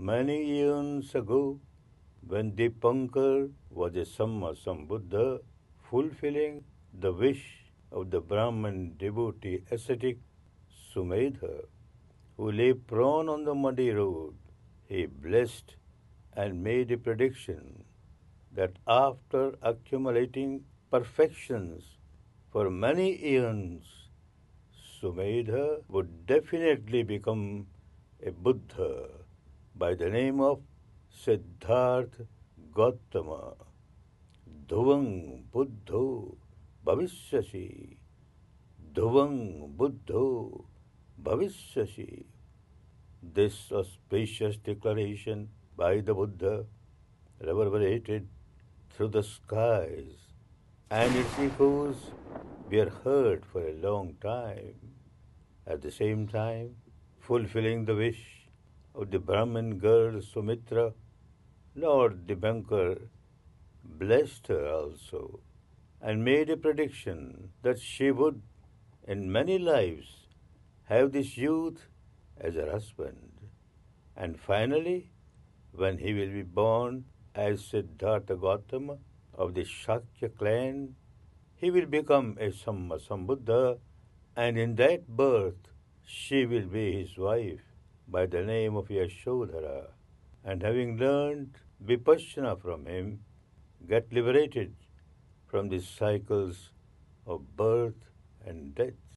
Many eons ago, when Pankar was a Samma Sambuddha, fulfilling the wish of the Brahman devotee ascetic Sumedha, who lay prone on the muddy road, he blessed and made a prediction that after accumulating perfections for many eons, Sumedha would definitely become a Buddha by the name of Siddharth Gautama. Dhuvang Buddho Bhavishyasi. Dhuvang Buddho Bhavishyasi. This auspicious declaration by the Buddha reverberated through the skies, and its echoes were heard for a long time. At the same time, fulfilling the wish of the Brahmin girl Sumitra, nor the banker blessed her also, and made a prediction that she would, in many lives, have this youth as her husband, and finally, when he will be born as Siddhartha Gautama of the Shakya clan, he will become a Sammasambuddha, and in that birth she will be his wife by the name of Yashodhara, and having learned Vipassana from him, get liberated from the cycles of birth and death.